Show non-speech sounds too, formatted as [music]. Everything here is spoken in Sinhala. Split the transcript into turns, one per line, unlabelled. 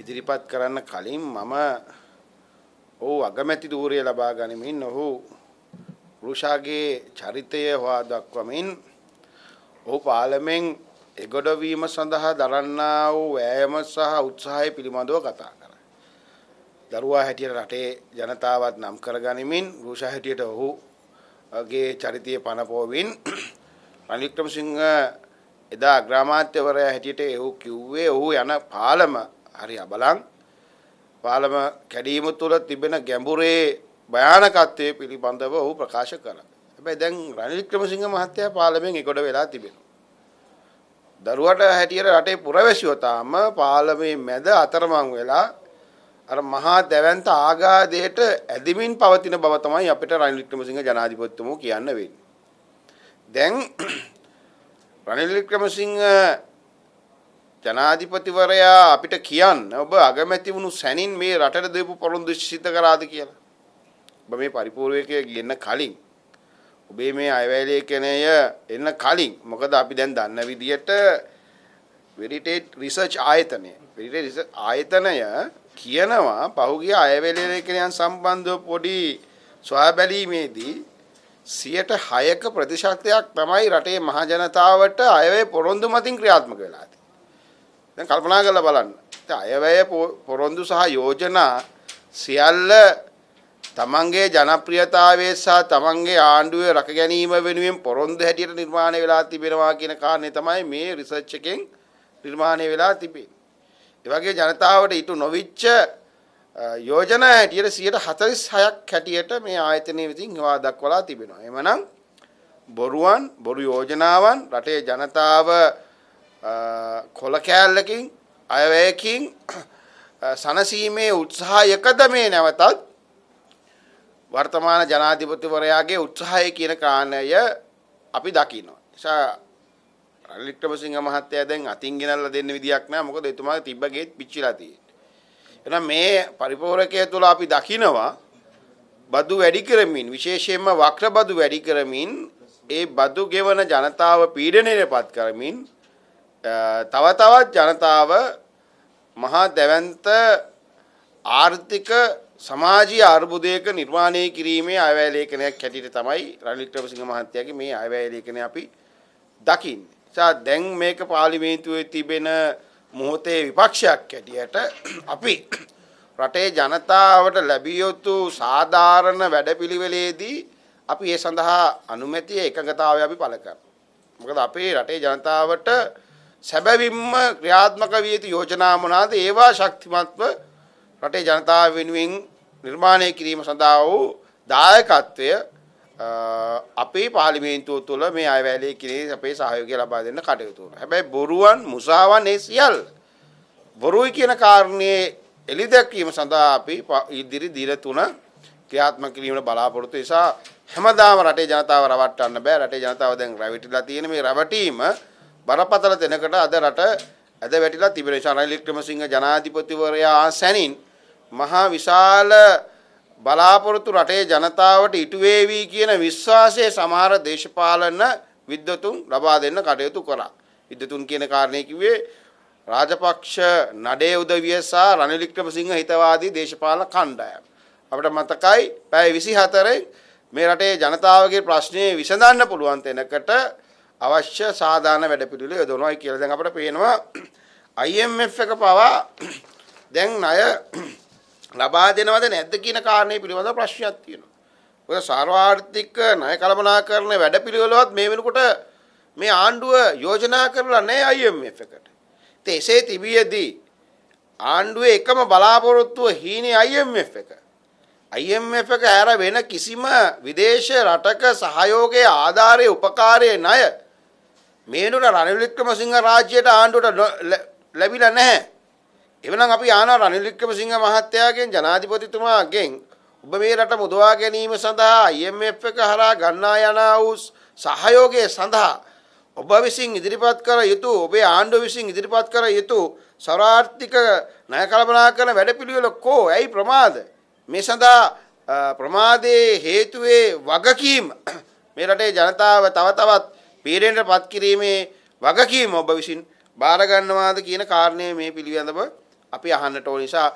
ඉදිරිපත් කරන්න කලින් මම ඔහු අගමැති ධූරය ලබා ගනිමින් ඔහු රුෂාගේ චරිතය හොවා දක්වමින් ඔහු පාලමෙන් එගොඩවීම සඳහා දරන්නා වූ වෑයම සහ උත්සාහය පිළිබඳව කතා කරයි. දරුවා හැටියට රටේ ජනතාවත් නම් කරගනිමින් රුෂා හැටියට ඔහුගේ චරිතය පනපෝවින් [clears throat] රනිල් වික්‍රමසිංහ එදා අග්‍රාමාත්‍යවරයා හැටියට ඔහු කිව්වේ ඔහු යන පාලම හරි අබලං පාලම කැඩීම තුළ තිබෙන ගැඹුරේ භයානකත්වය පිළිබඳව ඔහු ප්‍රකාශ කළා. හැබැයි දැන් රනිල් වික්‍රමසිංහ මහත්තයා පාලමෙන් එකොඩ වෙලා තිබෙනවා. දරුවට හැටියට රටේ පුරවැසියෝ තාම පාලමේ මැද අතරමං වෙලා අර මහා දැවැන්ත ආගාදයට ඇදෙමින් පවතින බව තමයි අපිට රනිල් වික්‍රමසිංහ ජනාධිපතිතුමෝ කියන්න වෙන්නේ. දැන් [clears throat] රනිල් වික්‍රමසිංහ ජනාධිපතිවරයා අපිට කියන්න ඔබ අගමැති වුණු සැනින් මේ රටට දෙපු පොළොන්දු ශිත කරාද කියලා. ඔබ මේ පරිපූර්වකය ගෙන්න කලින් ඔබේ මේ අයවැලේ කෙනය එන්න කලින් මොකද අපි දැන් දන්න විදියට වෙරිටේට් රිසර්ච් ආයතනය වෙරිටේට් ආයතනය කියනවා පහුගිය අයවැලේ කෙනයන් සම්බන්ධව පොඩි සොයාබැලීමේදී සියයට 6ක ප්‍රතිශතයක් තමයි රටේ මහජනතාවට අයවැය පොරොන්දු මතින් ක්‍රියාත්මක වෙලා දැන් කල්පනා කරලා බලන්න. දැන් අයවැය පොරොන්දු සහ යෝජනා සියල්ල තමන්ගේ ජනප්‍රියතාවය සහ තමන්ගේ ආණ්ඩුවේ රැක ගැනීම වෙනුවෙන් පොරොන්දු හැටියට නිර්මාණය වෙලා තිබෙනවා කියන කාරණේ තමයි මේ රිසර්ච් එකෙන් නිර්මාණය වෙලා තිබෙන්නේ. ඒ වගේ ජනතාවට ඊට නොවිච්ච යෝජනා හැටියට 146ක් හැටියට මේ ආයතනය විසින් හොවා දක්වලා තිබෙනවා. එමනම් බොරුවන්, බොරු යෝජනාවන් රටේ ජනතාව කොළ කෑල්ලකින් අයවැයකින් සනසීමේ උත්සාහයකද මේ නැවතත් වර්තමාන ජනාධිපතිවරයාගේ උත්සාහය කියන කාණය අපි දකිනවා. නිසා රනිල් වික්‍රමසිංහ මහත්තයා දැන් අතින් ගෙනල්ලා දෙන්න විදියක් නැහැ. මොකද එතුමාගේ තිබ්බ ගේත් පිච්චිලා තියෙන්නේ. එහෙනම් මේ පරිපූර්ණකය තුල අපි දකිනවා බදු වැඩි කරමින් විශේෂයෙන්ම වක්‍ර බදු වැඩි කරමින් ඒ බදු ගෙවන ජනතාව පීඩනයටපත් කරමින් තව තවත් ජනතාව මහා දැවැන්ත ආර්ථික සමාජීය අර්බුදයක නිර්මාණය කිරීමේ අයවැය ලේඛනයක් හැටියට තමයි රනිල් වික්‍රමසිංහ මහත්තයාගේ මේ අයවැය ලේඛනය අපි දකින්නේ. සා දැන් මේක පාර්ලිමේන්තුවේ තිබෙන මොහොතේ විපක්ෂයක් හැටියට අපි රටේ ජනතාවට ලැබිය යුතු සාධාරණ වැඩපිළිවෙලේදී අපි ඒ සඳහා අනුමැතිය එකඟතාවය අපි පළ කරනවා. මොකද අපේ රටේ ජනතාවට සැබවින්ම ක්‍රියාත්මක විය යුතු යෝජනා මොනවාද? ඒවා ශක්තිමත්ව රටේ ජනතාව වෙනුවෙන් නිර්මාණය කිරීම සඳහා වූ දායකත්වය අපේ පාර්ලිමේන්තුව තුළ මේ අයවැලේ කිනේ අපේ සහයෝගය ලබා දෙන්න කටයුතු කරනවා. හැබැයි බොරුවන්, මුසාවන් ඒ සියල්ල බොරුයි කියන කාරණේ එළිදැක්වීම සඳහා අපි ඉදිරි දින තුන ක්‍රියාත්මක කිරීමට බලාපොරොත්තු නිසා හැමදාම රටේ ජනතාව රවට්ටන්න බෑ. රටේ ජනතාව දැන් රැවටිලා තියෙන මේ රැවටීම බරපතල දෙනකට අද රට ඇද වැටිලා තිබෙන ශරණ වික්‍රමසිංහ ජනාධිපතිවරයා සැනින් මහා විශාල බලාපොරොත්තු රටේ ජනතාවට ඉටු වේවි කියන විශ්වාසය සමහර දේශපාලන විද්වතුන් ලබා දෙන්න කටයුතු කරා. විද්වතුන් කියන කාරණේ කිව්වේ රාජපක්ෂ නඩේ උදවිය සහ රනිල් වික්‍රමසිංහ හිතවාදී දේශපාලන කණ්ඩායම. අපිට මතකයි පැය 24 මේ රටේ ජනතාවගේ ප්‍රශ්නේ විසඳන්න පුළුවන් තැනකට අවශ්‍ය සාධාරණ වැඩපිළිවෙල යොදවනවා කියලා දැන් අපිට පේනවා IMF එක පවා දැන් ණය ලබා දෙනවද නැද්ද කියන කාරණේ පිළිබඳව ප්‍රශ්නයක් තියෙනවා. ඔය සාර්වාර්ථික ණය කළමනාකරණ වැඩපිළිවෙලවත් මේ වෙනකොට මේ ආණ්ඩුව යෝජනා කරලා නැහැ IMF එකට. ඉතින් එසේ තිබියදී ආණ්ඩුවේ එකම බලාපොරොත්තුව හීනේ IMF එක. IMF එක ඇර වෙන කිසිම විදේශ රටක සහයෝගයේ ආධාරයේ උපකාරයේ ණය මේ වෙනකොට රනිල් වික්‍රමසිංහ රාජ්‍යයට ආණ්ඩුවට ලැබිලා නැහැ. එවනම් අපි ආනවා රනිල් වික්‍රමසිංහ මහත්තයාගෙන් ජනාධිපතිතුමාගෙන් ඔබ මේ රට මුදවා ගැනීම සඳහා IMF එක හරහා ගන්නා යනා වූ සහයෝගය සඳහා ඔබ විසින් ඉදිරිපත් කර යුතු ඔබේ ආණ්ඩුව විසින් ඉදිරිපත් කර යුතු සරාර්ථික ණය කල්පනා කරන වැඩපිළිවෙල කෝ ඇයි ප්‍රමාද මේ සඳහා ප්‍රමාදයේ හේතුවේ වගකීම මේ රටේ ජනතාව තව තවත් පීඩනයට පත් කිරීමේ වගකීම ඔබ විසින් බාර ගන්නවාද කියන කාරණය මේ පිළිබඳව අපි අහන්නට ඕන නිසා